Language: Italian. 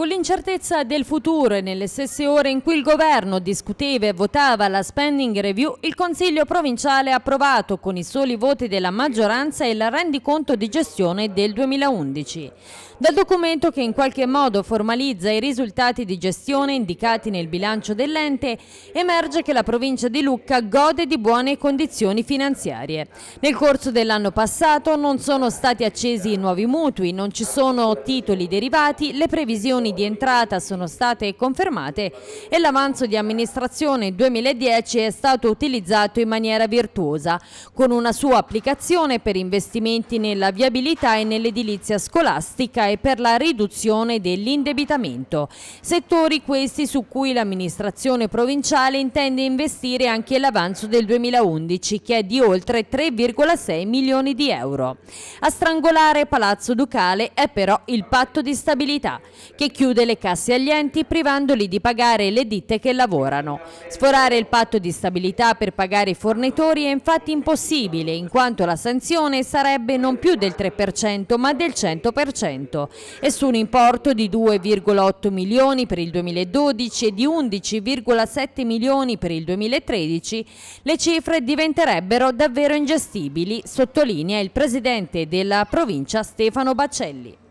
Con l'incertezza del futuro e nelle stesse ore in cui il governo discuteva e votava la spending review, il Consiglio provinciale ha approvato con i soli voti della maggioranza il rendiconto di gestione del 2011 dal documento che in qualche modo formalizza i risultati di gestione indicati nel bilancio dell'ente, emerge che la provincia di Lucca gode di buone condizioni finanziarie. Nel corso dell'anno passato non sono stati accesi nuovi mutui, non ci sono titoli derivati, le previsioni di entrata sono state confermate e l'avanzo di amministrazione 2010 è stato utilizzato in maniera virtuosa, con una sua applicazione per investimenti nella viabilità e nell'edilizia scolastica e per la riduzione dell'indebitamento. Settori questi su cui l'amministrazione provinciale intende investire anche l'avanzo del 2011 che è di oltre 3,6 milioni di euro. A strangolare Palazzo Ducale è però il patto di stabilità che chiude le casse agli enti privandoli di pagare le ditte che lavorano. Sforare il patto di stabilità per pagare i fornitori è infatti impossibile in quanto la sanzione sarebbe non più del 3% ma del 100% e su un importo di 2,8 milioni per il 2012 e di 11,7 milioni per il 2013, le cifre diventerebbero davvero ingestibili, sottolinea il presidente della provincia Stefano Bacelli.